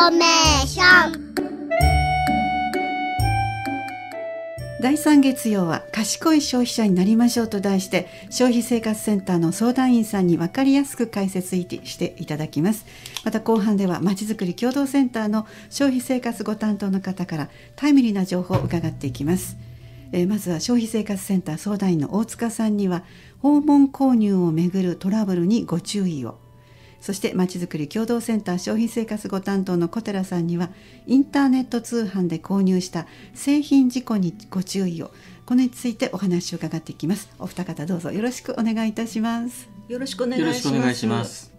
ーメーション第3月曜は賢い消費者になりましょうと題して消費生活センターの相談員さんに分かりやすく解説していただきますまた後半ではまちづくり共同センターの消費生活ご担当の方からタイムリーな情報を伺っていきますえまずは消費生活センター相談員の大塚さんには訪問購入をめぐるトラブルにご注意をそしてまちづくり共同センター商品生活ご担当の小寺さんにはインターネット通販で購入した製品事故にご注意をこれについてお話を伺っていきますお二方どうぞよろしくお願いいたしますよろしくお願いします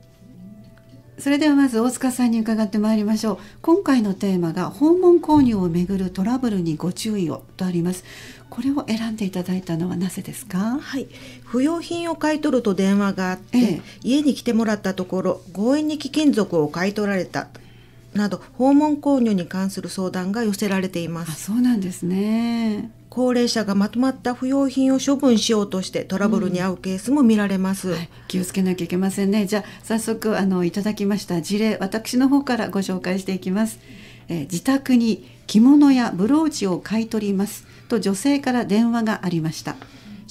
それではまず大塚さんに伺ってまいりましょう今回のテーマが訪問購入をめぐるトラブルにご注意をとありますこれを選んでいただいたのはなぜですかはい不要品を買い取ると電話があって、ええ、家に来てもらったところ強引に貴金属を買い取られたなど訪問購入に関する相談が寄せられていますあそうなんですね高齢者がまとまった不要品を処分しようとしてトラブルに遭うケースも見られます、うんはい、気をつけなきゃいけませんねじゃ早速あのいただきました事例私の方からご紹介していきます、え自宅に着物やブローチを買い取りますと女性から電話がありました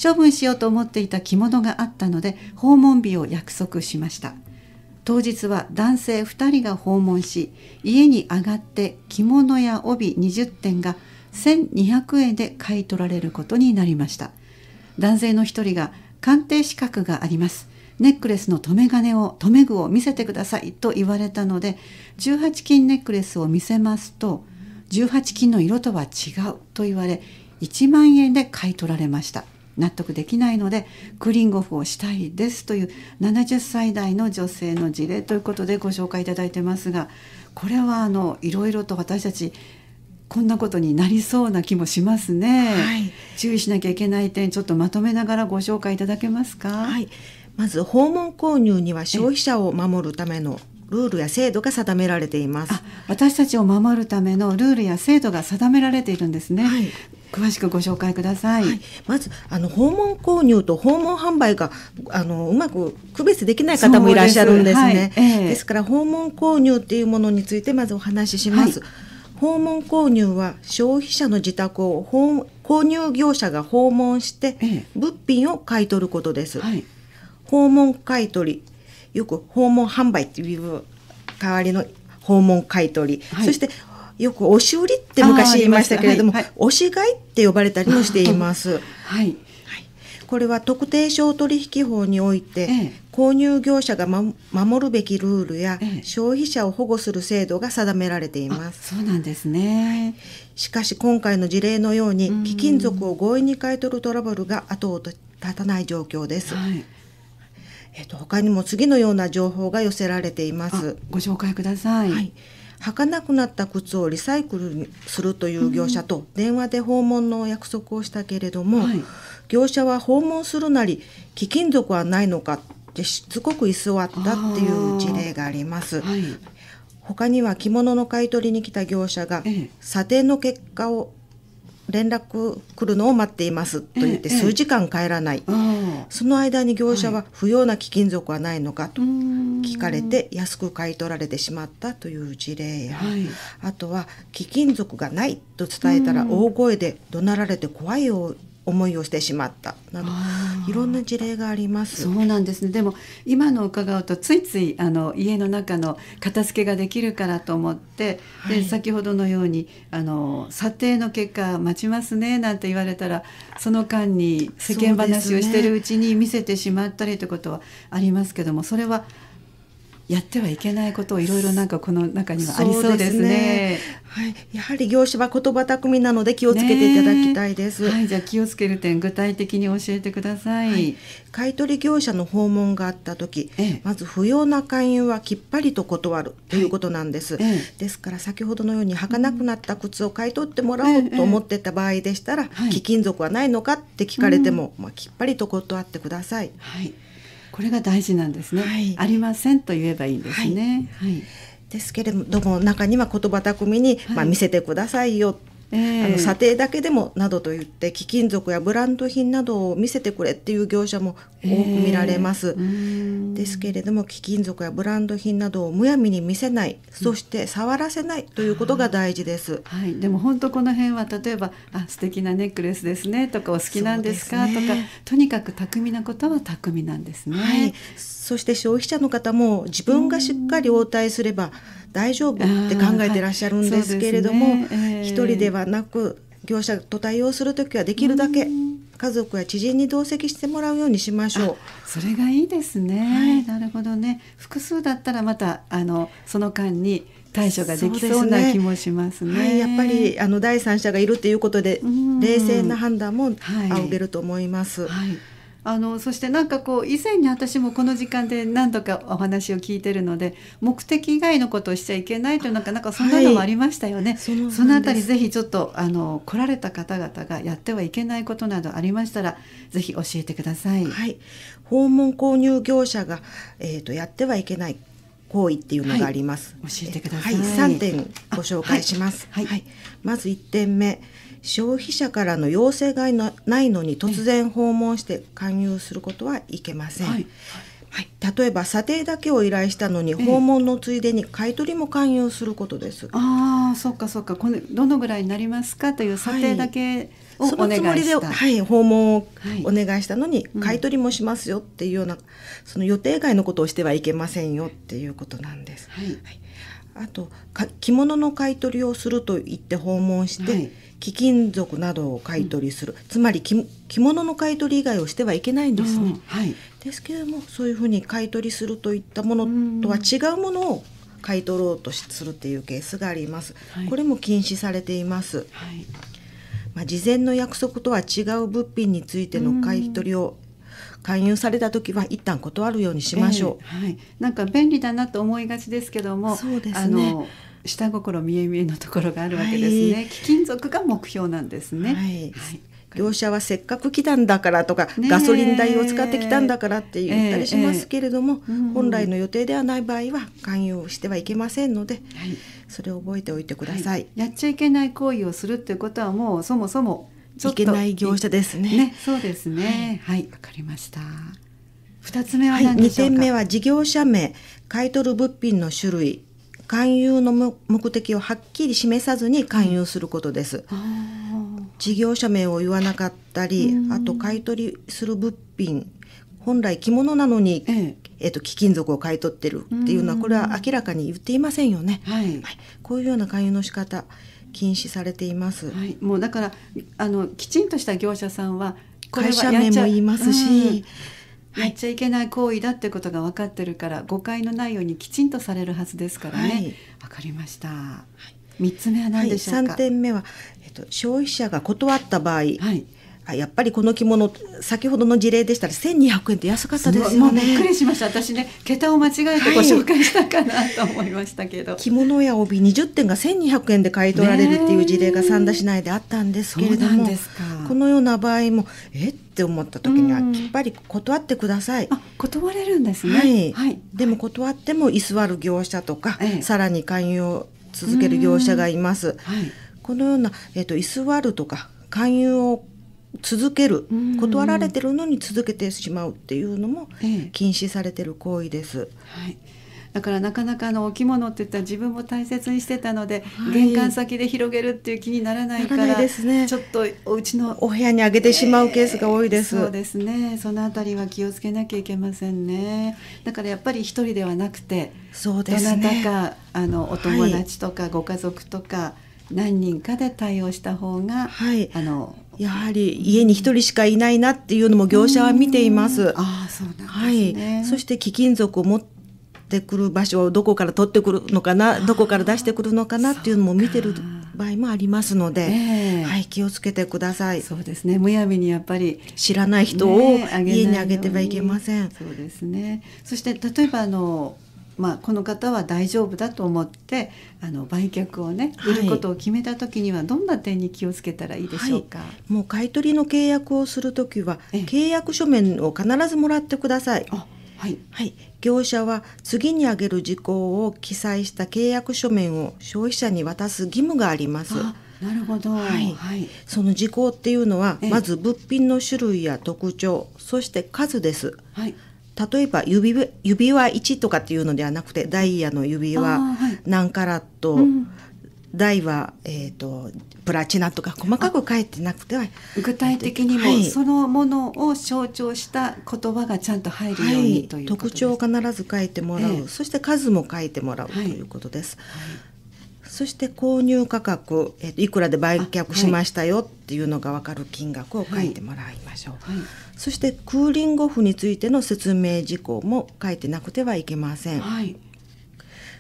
処分しようと思っていた着物があったので訪問日を約束しました当日は男性2人が訪問し家に上がって着物や帯20点が1200円で買い取られることになりました男性の1人が鑑定資格がありますネックレスの留め金を留め具を見せてくださいと言われたので18金ネックレスを見せますと18金の色とは違うと言われ1万円で買い取られました納得できないのでクリンゴフをしたいですという70歳代の女性の事例ということでご紹介いただいてますがこれはあのいろいろと私たちこんなことになりそうな気もしますね、はい、注意しなきゃいけない点ちょっとまとめながらご紹介いただけますか、はい、まず訪問購入には消費者を守るためのルールや制度が定められています私たちを守るためのルールや制度が定められているんですね、はい、詳しくご紹介ください、はい、まずあの訪問購入と訪問販売があのうまく区別できない方もいらっしゃるんですねですはい、えー、ですから訪問購入っていうものについてまずお話しします、はい、訪問購入は消費者の自宅を購入業者が訪問して物品を買い取ることです、えー、訪問買取よく訪問販売っていう代わりの訪問買取、はい、そしてよく押し売りって昔言いましたけれども、はいはい、押し買いって呼ばれたりもしています。はい、これは特定商取引法において、ええ、購入業者が、ま、守るべきルールや、え、消費者を保護する制度が定められています。そうなんですね、しかし今回の事例のように貴金属を強引に買い取るトラブルが後を絶たない状況です。はいえっと、他にも次のような情報が寄せられています。ご紹介ください。はい履かなくなった靴をリサイクルするという業者と電話で訪問の約束をしたけれども、はい、業者は訪問するなり貴金属はないのかってしつこく居座ったっていう事例があります。他には着物の買い取りに来た業者が査定の結果を連絡来るのを待っていますと言って数時間帰らない、ええ、その間に業者は不要な貴金属はないのかと聞かれて安く買い取られてしまったという事例や、はい、あとは貴金属がないと伝えたら大声で怒鳴られて怖いよ思いをしてしまったなどいろんな事例がありますそうなんですねでも今の伺うとついついあの家の中の片付けができるからと思って、はい、で先ほどのようにあの査定の結果待ちますねなんて言われたらその間に世間話をしてるうちに見せてしまったりということはありますけどもそ,、れはやってはいけないことをいろいろなんかこの中にはありそうですね。すねはい、やはり業種は言葉巧みなので気をつけていただきたいです。ね、はい、じゃあ気をつける点具体的に教えてください。はい、買取業者の訪問があった時、ええ、まず不要な勧誘はきっぱりと断るということなんです。はいえ、ですから先ほどのように履かなくなった靴を買い取ってもらおうと思ってた場合でしたら、貴金属はないのかって聞かれても、まあきっぱりと断ってください。はい。これが大事なんですね、はい、ありませんと言えばいいんですね。はい、はいですけれども中には言葉巧みに、まあ、見せてくださいよえー、あの査定だけでもなどといって貴金属やブランド品などを見せてくれっていう業者も多く見られます、えー、ですけれども貴金属やブランド品などをむやみに見せないそして触らせないということが大事です、はい、でも本当この辺は例えば「あ素敵なネックレスですね」とか「お好きなんですか?」とか、とにかく巧みなことは巧みなんですね。はいそして消費者の方も自分がしっかり応対すれば大丈夫って考えてらっしゃるんですけれども一、ねえー、人ではなく業者と対応する時はできるだけ家族や知人に同席してもらうようにしましょう。それがいいですね。はい、なるほどね。複数だったらまたあのその間に対処ができそうな気もしますね。すねはい、やっぱりあの第三者がいるということで冷静な判断も仰げると思います。はいあのそしてなんかこう以前に私もこの時間で何度かお話を聞いてるので目的以外のことをしちゃいけないというなんかなんかそんなのもありましたよね、はい、そそのあたりぜひちょっとあの来られた方々がやってはいけないことなどありましたらぜひ教えてください。はい、訪問購入業者が、えーと、やってはいけない行為っていうのがあります。はい、教えてください。はい、3点ご紹介します。はい、はい、まず1点目、消費者からの要請がないのに突然訪問して勧誘することはいけません。はいはい、例えば査定だけを依頼したのに訪問のついでに買い取りも勧誘することです。ええ、ああ、そっかそっか。これどのぐらいになりますかという査定だけはい、そのつもりで、はい、訪問をお願いしたのに買い取りもしますよっていうような、うん、その予定外のことをしてはいけませんよっていうことなんです。はい、はいあと着物の買い取りをすると言って訪問して、はい、貴金属などを買い取りする、うん、つまり着物の買い取り以外をしてはいけないんですね。うんはい、ですけれどもそういうふうに買い取りするといったものとは違うものを買い取ろうとするっていうケースがあります。はい、これも禁止されています。まあ、事前の約束とは違う物品についての買い取りを勧誘された時は一旦断るようにしましょう、えー、はい、なんか便利だなと思いがちですけどもそうです、ね、あの下心見え見えのところがあるわけですね、はい、貴金属が目標なんですね。はい、はい業者はせっかく来たんだからとか、ガソリン代を使ってきたんだからって言ったりしますけれども、えーえーうん、本来の予定ではない場合は勧誘してはいけませんので、はい、それを覚えておいてください、はい、やっちゃいけない行為をするっていうことはもうそもそもいけない業者ですね。ねそうですね。はい、わ、はい、かりました。二つ目は何でしょうか。二、はい、点目は事業者名、買い取る物品の種類、勧誘の目的をはっきり示さずに勧誘することです。事業者名を言わなかったり、あと買い取りする物品、本来着物なのに、えええー、と貴金属を買い取ってるっていうのはこれは明らかに言っていませんよね。はい、はい、こういうような勧誘の仕方禁止されています。はい、もうだからあのきちんとした業者さんは会社名も言いますし、うやっちゃいけない行為だってことが分かってるから、はい、誤解のないようにきちんとされるはずですからね。はい、かりました。はい、つ目は何でしょうか、はい、点目は、えっと、消費者が断った場合、はい、やっぱりこの着物先ほどの事例でしたら1200円って安かったですよねびっくりしました私ね桁を間違えてご紹介したかなと思いましたけど、着物や帯20点が1200円で買い取られるっていう事例が三田市内であったんですけれども、このような場合もえって思った時にはきっぱり断ってください、うん、断れるんですね、はい、はい、でも断っても居座る業者とか、ええ、さらに勧誘を続ける業者がいます、はい、このようなえっ、ー、と居座るとか勧誘を続ける、断られてるのに続けてしまうっていうのも禁止されてる行為です。ええ、はいだからなかなかのお着物っていったら自分も大切にしてたので、はい、玄関先で広げるっていう気にならないから、ちょっとお家のお部屋にあげてしまうケースが多いです、えー、そうですねそのあたりは気をつけなきゃいけませんねだからやっぱり一人ではなくてそうです、ね、どなたかあのお友達とかご家族とか、何人かで対応した方が、はい、あのやはり家に一人しかいないなっていうのも業者は見ています。ああそうなんです、ね、はい、そして貴金属を持ってくる場所をどこから取ってくるのかなどこから出してくるのかなっていうのも見てる場合もありますので、えー、はい、気をつけてください。そうですね。むやみにやっぱり知らない人を家にあげてはいけません。そうですね。そして例えばあのまあ、この方は大丈夫だと思ってあの売却をね売ることを決めた時にはどんな点に気をつけたらいいでしょうか、はい、もう買取の契約をする時は契約書面を必ずもらってください。はい、はい、業者は次に挙げる事項を記載した契約書面を消費者に渡す義務があります。なるほど、はい、はい、その事項っていうのはまず物品の種類や特徴そして数です、はい、例えば指指輪1とかっていうのではなくてダイヤの指輪何カラット、はいうんは、えーと、プラチナとか細かく書いてなくては具体的にもそのものを象徴した言葉がちゃんと入るようにという、ね特徴を必ず書いてもらう、えー、そして数も書いてもらうということです。はい、そして購入価格、えーと、いくらで売却しましたよっていうのが分かる金額を書いてもらいましょう。はいそしてクーリングオフについての説明事項も書いてなくてはいけません。はい、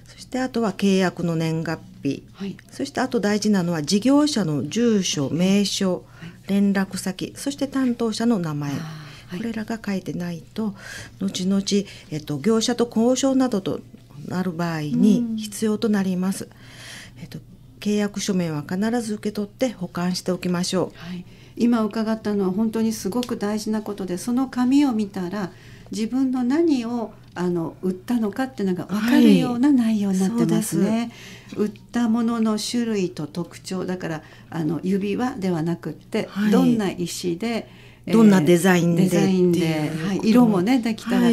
そしてあとは契約の年月日、はい、そしてあと大事なのは事業者の住所名称、連絡先そして担当者の名前。これらが書いてないと後々、えっと、業者と交渉などとなる場合に必要となります。えっと、契約書面は必ず受け取って保管しておきましょう。はい今伺ったのは本当にすごく大事なことでその紙を見たら自分の何をあの売ったのかっていうのが分かるような内容になってますね。はい、す売ったものの種類と特徴だからあの指輪ではなくって、はい、どんな石で、どんなデザインでデザインで、はい、色もねできたら、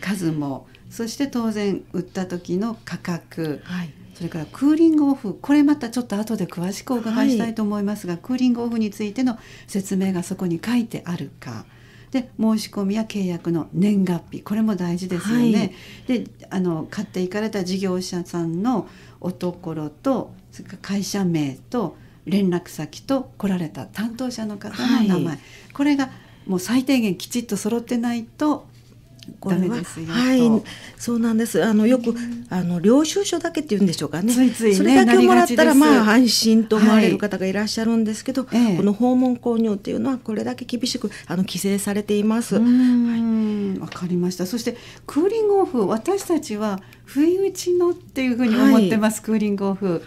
数もそして当然売った時の価格、はい、それからクーリングオフこれまたちょっと後で詳しくお伺いしたいと思いますが、はい、クーリングオフについての説明がそこに書いてあるか。で申し込みや契約の年月日これも大事ですよね。はい、であの買っていかれた事業者さんのおところとそれから会社名と連絡先と来られた担当者の方の名前、はい、これがもう最低限きちっと揃ってないとダメですよはい、そうなんです。あのよく、あの領収書だけって言うんでしょうかね。ついつい、ね、それだけもらったらまあ安心と思われる方がいらっしゃるんですけど、はい、この訪問購入っていうのはこれだけ厳しくあの規制されています。わ、はい、かりました。そしてクーリングオフ、私たちは不意打ちのっていうふうに思ってます。はい、クーリングオフ。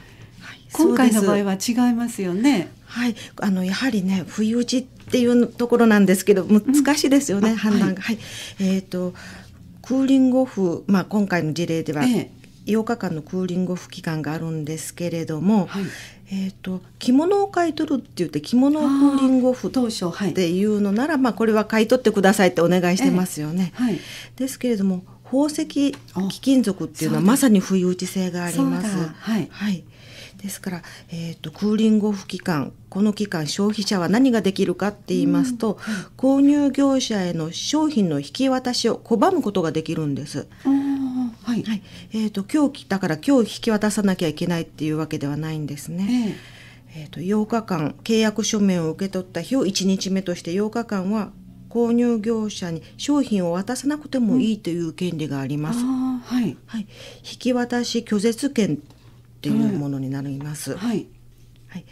今回の場合は違いますよね。はい、あのやはりね不意打ちっていうところなんですけど難しいですよね、うん、判断が。はい、えっ、ー、とクーリングオフ、まあ、今回の事例では、8日間のクーリングオフ期間があるんですけれども、はい、えーと、着物を買い取るって言って着物をクーリングオフ当初っていうのなら、はい、まあ、これは買い取ってくださいってお願いしてますよね。はい、ですけれども宝石貴金属っていうのはまさに不意打ち性があります。はい、はい、ですから、えーと、クーリングオフ期間この期間消費者は何ができるかって言いますと、うん、購入業者への商品の引き渡しを拒むことができるんです。はい、はい、えーと、と今日だから今日引き渡さなきゃいけないっていうわけではないんですね。えー、えー、と8日間契約書面を受け取った日を1日目として8日間は購入業者に商品を渡さなくてもいいという権利があります。うん、はい、はい、引き渡し拒絶権っていうものになります。はい、はい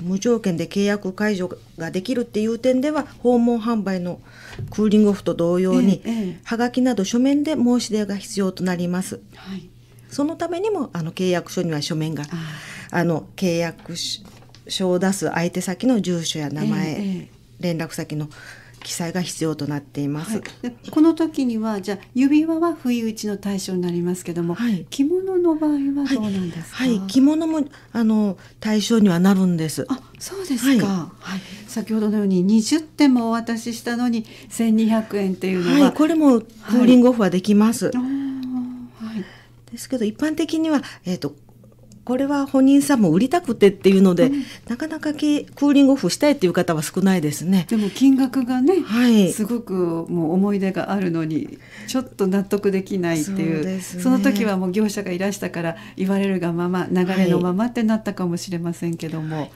無条件で契約解除ができるっていう点では訪問販売のクーリングオフと同様に、ええ、はがきなど書面で申し出が必要となります。はい、そのためにもあの契約書には書面があの契約書を出す相手先の住所や名前、え、連絡先の記載が必要となっています、はい、この時にはじゃあ指輪は不意打ちの対象になりますけども、はい、着物の場合はどうなんですか、はい、着物もあの対象にはなるんですあそうですか、はい先ほどのように20点もお渡ししたのに1200円っていうのは、これもクーリングオフはできます、はいですけど一般的には、えーとこれは本人さんも売りたくてっていうので、うん、なかなかクーリングオフしたいっていう方は少ないですね。でも金額がね、はい、すごくもう思い出があるのにちょっと納得できないっていう、ね、その時はもう業者がいらしたから言われるがまま流れのままってなったかもしれませんけども、はい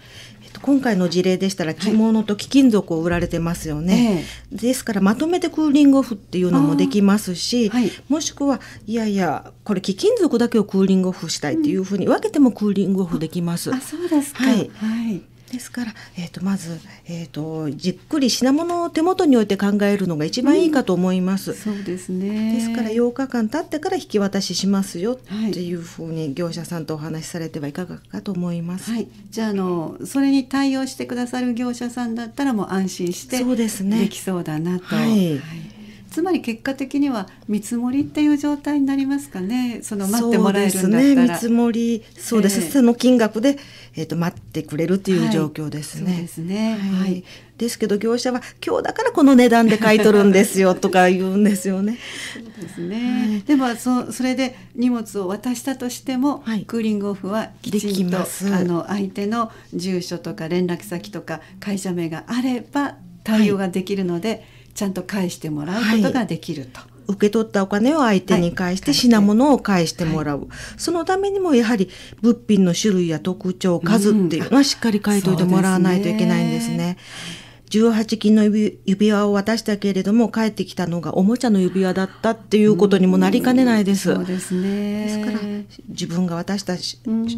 今回の事例でしたら着物と貴金属を売られてますよね、はい、ですからまとめてクーリングオフっていうのもできますし、はい、もしくはいやいやこれ貴金属だけをクーリングオフしたいっていうふうに分けてもクーリングオフできます。うん、あそうですか、はい、はいですから、えーと、まず、えーと、じっくり品物を手元に置いて考えるのが一番いいかと思います。うん、そうですねですから8日間経ってから引き渡ししますよっていうふうに業者さんとお話しされてはいかがかと思います。はい、じゃあのそれに対応してくださる業者さんだったらもう安心してそうです、ね、できそうだなと。はいつまり結果的には見積もりっていう状態になりますかねその待ってもらえるんだったら、ね、見積もりそうです、えー、その金額で、えーと、待ってくれるっていう状況ですね。はい、ですね、はい、はいですけど業者は今日だからこの値段で買い取るんですよとか言うんですよね。そうですね。はい、でもそそれで荷物を渡したとしても、はい、クーリングオフはきちんとあの相手の住所とか連絡先とか会社名があれば対応ができるので。はいちゃんと返してもらうことができると。はい受け取ったお金を相手に返して品物を返してもらう、はい、そのためにもやはり物品の種類や特徴数っていうのはしっかり書いといてもらわないといけないんですね。うん、18金の指指輪を渡したけれども帰ってきたのがおもちゃの指輪だったっていうことにもなりかねないです。うそうですねですから自分が渡した、う物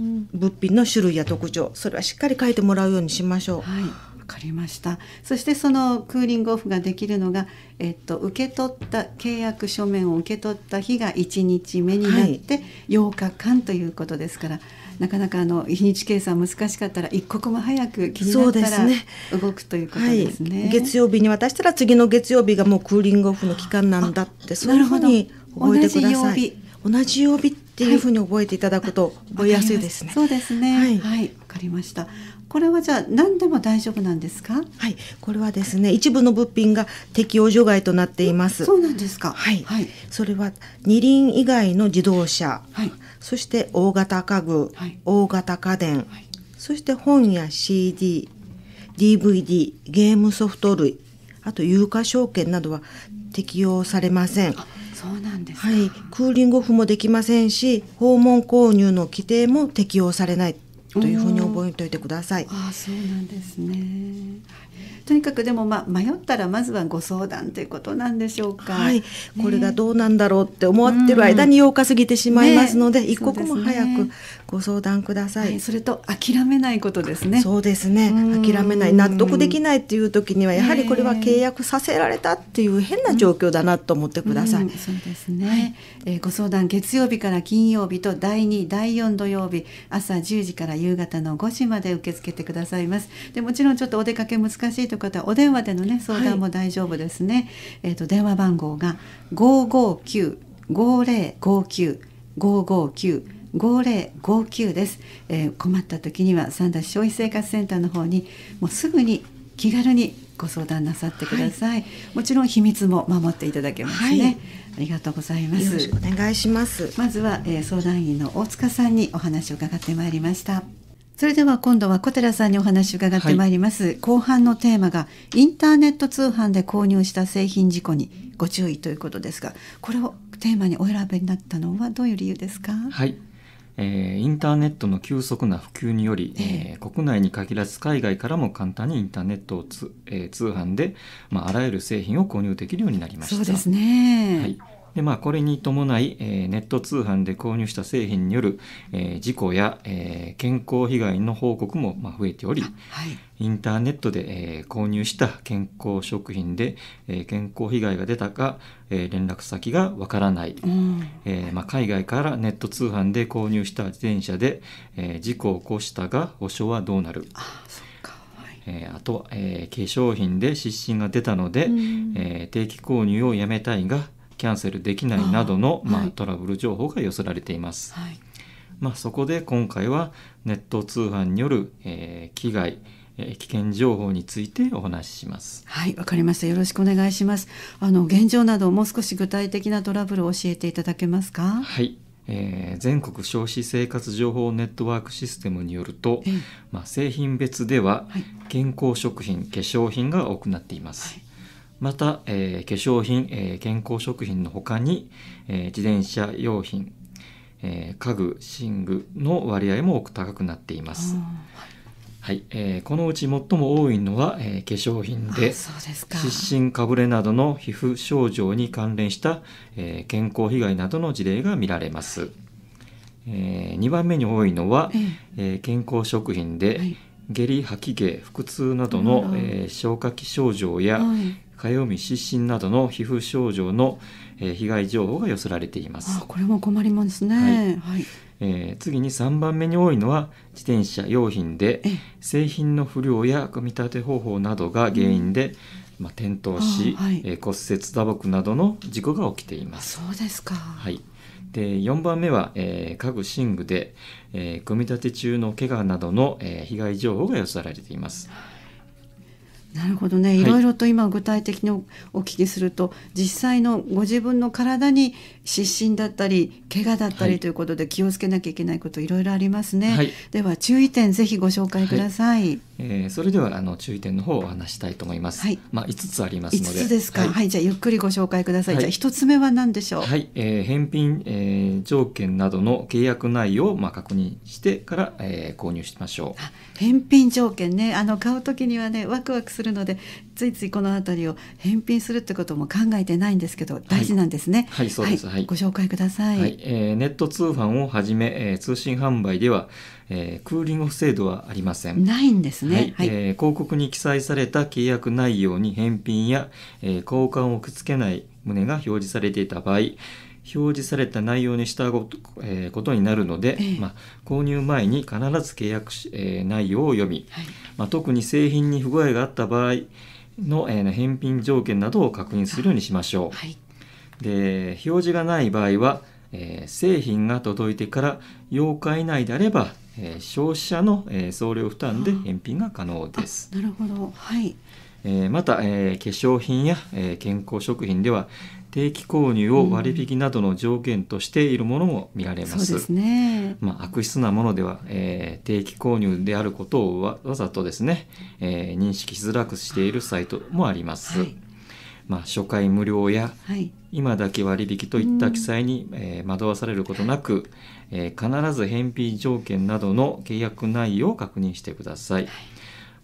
品の種類や特徴それはしっかり書いてもらうようにしましょう。はいかりましたそしてそのクーリングオフができるのが、えっと、受け取った契約書面を受け取った日が1日目になって8日間ということですから、はい、なかなかあの日にち計算難しかったら一刻も早く気になったら動くということですね、ねはい、月曜日に渡したら次の月曜日がもうクーリングオフの期間なんだってそういうふうに覚えてください。同じ曜日っていうふうに覚えていただくと覚えやすいですね。はい、そうですね。はい、わ、はい、かりました。これはじゃあ何でも大丈夫なんですか？はい、これはですね、一部の物品が適用除外となっています。そうなんですか。はい、はい、それは二輪以外の自動車、はい、そして大型家具、はい、大型家電、そして本や CD、DVD、ゲームソフト類、あと有価証券などは適用されません。そうなんですはい、クーリングオフもできませんし、訪問購入の規定も適用されない。というふうに覚えておいてください。あそうなんですね、とにかくでも、まあ、迷ったらまずはご相談ということなんでしょうか、はい、これがどうなんだろうって思ってる間に8日過ぎてしまいますので、うんね、一刻も早くご相談ください、はそれと諦めないことですねそうですね諦めない納得できないっていう時にはやはりこれは契約させられたっていう変な状況だなと思ってください、うんうん、そうですね、はい、えー、ご相談月曜日から金曜日と第2第4土曜日朝10時から夕方の5時まで受け付けてくださいますでもちろんちょっとお出かけ難しいと方はお電話でのね相談も大丈夫ですね。はい、えっ、ー、と電話番号が五五九五零五九五五九5059です、えー、困った時には三田消費生活センターの方にもうすぐに気軽にご相談なさってください、はい、もちろん秘密も守っていただけますね、はい、ありがとうございますお願いしますまずは、えー、相談員の大塚さんにお話を伺ってまいりましたそれでは今度は小寺さんにお話伺ってまいります、はい、後半のテーマがインターネット通販で購入した製品事故にご注意ということですがこれをテーマにお選びになったのはどういう理由ですかはいえー、インターネットの急速な普及により、えー、国内に限らず海外からも簡単にインターネットをつ、えー、通販で、まあ、あらゆる製品を購入できるようになりました。そうですね、はいでまあ、これに伴い、えー、ネット通販で購入した製品による、えー、事故や、えー、健康被害の報告も、まあ、増えており、はい、インターネットで、えー、購入した健康食品で、えー、健康被害が出たか、えー、連絡先がわからない、うん、えー、まあ、海外からネット通販で購入した自転車で、えー、事故を起こしたが保証はどうなるあえあと、えー、化粧品で湿疹が出たので、うん、えー、定期購入をやめたいがキャンセルできないなどのまあ、トラブル情報が寄せられています。はいまあ、そこで今回はネット通販による、えー、危害危険情報についてお話しします。はい、わかりました。よろしくお願いします。あの現状などもう少し具体的なトラブルを教えていただけますか。はい、えー、全国消費生活情報ネットワークシステムによると、まあ、製品別では健康食品、化粧品が多くなっています。はいまた、えー、化粧品、えー、健康食品の他に、えー、自転車用品、え家具寝具の割合も多く高くなっています。はい、えー、このうち最も多いのは、えー、化粧品で湿疹かぶれなどの皮膚症状に関連した、えー、健康被害などの事例が見られます、えー、2番目に多いのは、ええ健康食品で、はい、下痢吐き気腹痛などの、え消化器症状や、かよみ、湿疹などの皮膚症状の、えー、被害情報が寄せられています。これも困りますね。はい。はい、えー、次に3番目に多いのは自転車用品で製品の不良や組み立て方法などが原因で、うん、まあ、転倒し、はい、えー、骨折打撲などの事故が起きています。そうですか、はい、で4番目は、えー、家具寝具で、え組み立て中の怪我などの、え被害情報が寄せられています。なるほどね、いろいろと今具体的にお聞きすると、実際のご自分の体に湿疹だったり怪我だったりということで気をつけなきゃいけないこといろいろありますね、はい、では注意点ぜひご紹介ください、はい、えー、それではあの注意点の方をお話したいと思います。はい、まあ五つありますので。5ですか、はい、はい、じゃゆっくりご紹介ください。はい、じゃ一つ目は何でしょう。はい、えー、返品、えー、条件などの契約内容をまあ確認してから、えー、購入しましょう。返品条件ね、あの買うときにはねワクワクするのでついついこの辺りを返品するってことも考えてないんですけど大事なんですね。はい、はい、そうです、はい、ご紹介ください、はいえー、ネット通販をはじめ、えー、通信販売では、えー、クーリングオフ制度はありません。ないんですね、はい、えー、広告に記載された契約内容に返品や、えー、交換をくっつけない旨が表示されていた場合表示された内容にしたえことになるので、ええ、まあ、購入前に必ず契約し、えー、内容を読み、はい、まあ、特に製品に不具合があった場合、の、え返品条件などを確認するようにしましょう。はい、で表示がない場合は、えー、製品が届いてから8日以内であれば、えー、消費者の、えー、送料負担で返品が可能です。なるほど、はいえー、また、えー、化粧品や、えー、健康食品では定期購入を割引などの条件としているものも見られます。うんすね、まあ、悪質なものでは、えー、定期購入であることをわわざとですね、えー、認識しづらくしているサイトもあります。はい、まあ、初回無料や、はい、今だけ割引といった記載に、えー、惑わされることなく、え必ず返品条件などの契約内容を確認してください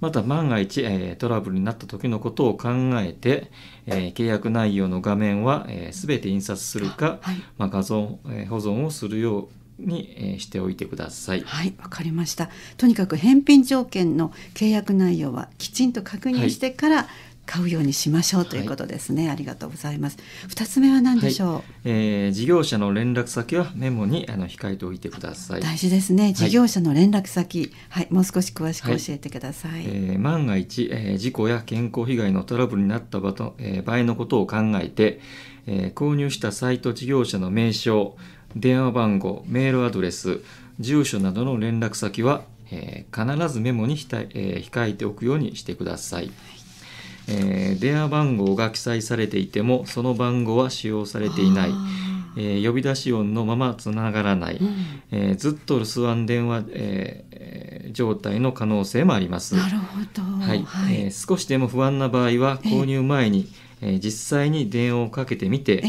また万が一、えトラブルになった時のことを考えて、え契約内容の画面は、えー、全て印刷するか、はい、まあ、画像、え保存をするようにしておいてください。はい、わかりました。とにかく返品条件の契約内容はきちんと確認してから買うようにしましょうということですね、はい、ありがとうございます二つ目は何でしょう、はい、えー、事業者の連絡先はメモにあの控えておいてください大事ですね事業者の連絡先、はい、はい、もう少し詳しく教えてください、はい、えー、万が一、えー、事故や健康被害のトラブルになった場と、えー、場合のことを考えて、えー、購入したサイト事業者の名称電話番号メールアドレス住所などの連絡先は、えー、必ずメモにひた、えー、控えておくようにしてくださいえー、電話番号が記載されていてもその番号は使用されていない。えー、呼び出し音のままつながらない、うん、えー、ずっと留守番電話、えー、状態の可能性もあります。なるほど、はいはい、えー、少しでも不安な場合は購入前に、えー、実際に電話をかけてみて、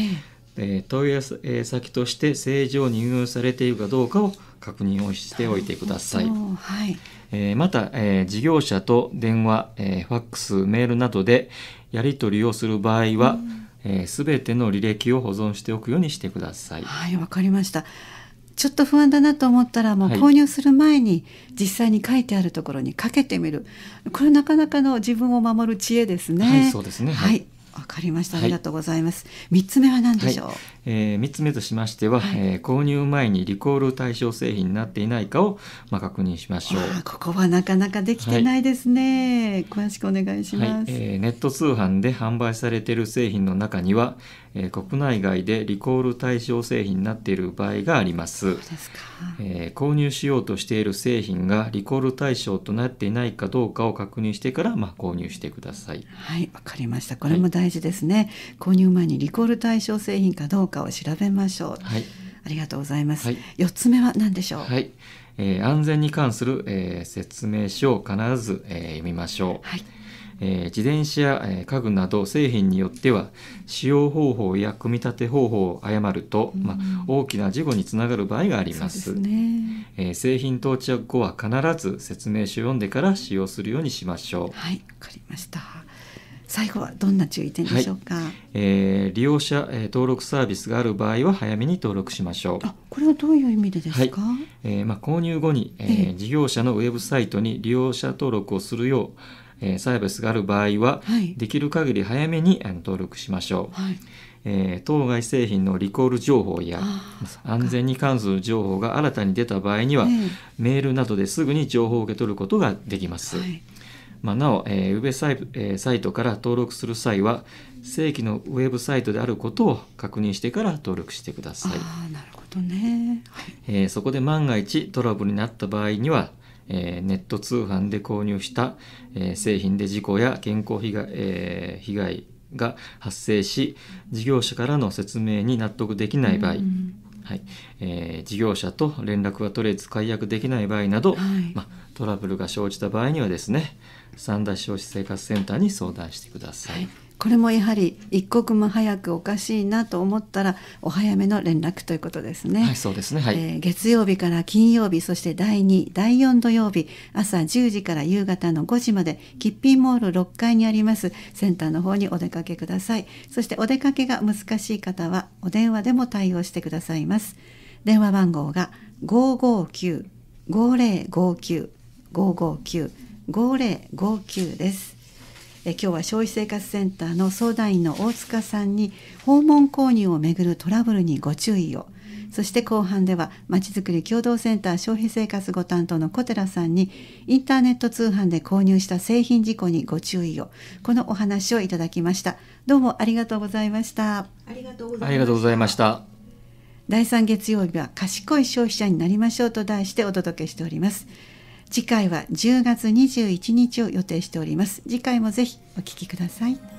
えー、問い合わせ先として正常に運用されているかどうかを確認をしておいてください。はいえまた、え事業者と電話、えファックスメールなどでやり取りをする場合はすべ、ての履歴を保存しておくようにしてください。はいわかりましたちょっと不安だなと思ったらもう購入する前に実際に書いてあるところにかけてみる、はい、これなかなかの自分を守る知恵ですね。はい、そうですね、はいわかりました。ありがとうございます。三、はい、つ目は何でしょう。はい、え三、ー、つ目としましては、はい、えー、購入前にリコール対象製品になっていないかをまあ確認しましょう。ここはなかなかできてないですね。詳しくお願いします、えー、ネット通販で販売されている製品の中には。えー、国内外でリコール対象製品になっている場合があります。すえー、購入しようとしている製品がリコール対象となっていないかどうかを確認してから、まあ、購入してください。はい、わかりました。これも大事ですね、はい、購入前にリコール対象製品かどうかを調べましょう。はい。ありがとうございます。四、はい、つ目は何でしょう。はい。えー、安全に関する、えー、説明書を必ず、えー、読みましょう。はい。えー、自転車や、えー、家具など製品によっては使用方法や組み立て方法を誤ると、うん、まあ、大きな事故につながる場合があります、ね、えー、製品到着後は必ず説明書を読んでから使用するようにしましょうはいわかりました最後はどんな注意点でしょうか、はい、えー、利用者、えー、登録サービスがある場合は早めに登録しましょうあこれはどういう意味でですか、はい、えー、まあ、購入後に、えー、事業者のウェブサイトに利用者登録をするようえー、サービスがある場合は、はい、できる限り早めにあの登録しましょう、はい、えー、当該製品のリコール情報や安全に関する情報が新たに出た場合には、えー、メールなどですぐに情報を受け取ることができます、はいまあ、なお、えー、ウェブサイ,、えー、サイトから登録する際は正規のウェブサイトであることを確認してから登録してください。あなるほどね、えー、そこで万が一トラブルになった場合にはえー、ネット通販で購入した、えー、製品で事故や健康被害,、えー、被害が発生し事業者からの説明に納得できない場合、うん、はいえー、事業者と連絡が取れず解約できない場合など、はい、ま、トラブルが生じた場合にはですね三田消費生活センターに相談してください、はいこれもやはり一刻も早くおかしいなと思ったらお早めの連絡ということですね。はい、そうですね、はい、えー、月曜日から金曜日そして第2第4土曜日朝10時から夕方の5時までキッピーモール6階にありますセンターの方にお出かけくださいそしてお出かけが難しい方はお電話でも対応してくださいます。電話番号が559-5059-559-5059です。え今日は消費生活センターの相談員の大塚さんに訪問購入をめぐるトラブルにご注意をそして後半ではまちづくり共同センター消費生活ご担当の小寺さんにインターネット通販で購入した製品事故にご注意をこのお話をいただきましたどうもありがとうございましたありがとうございました第3月曜日は賢い消費者になりましょうと題してお届けしております次回は10月21日を予定しております次回もぜひお聞きください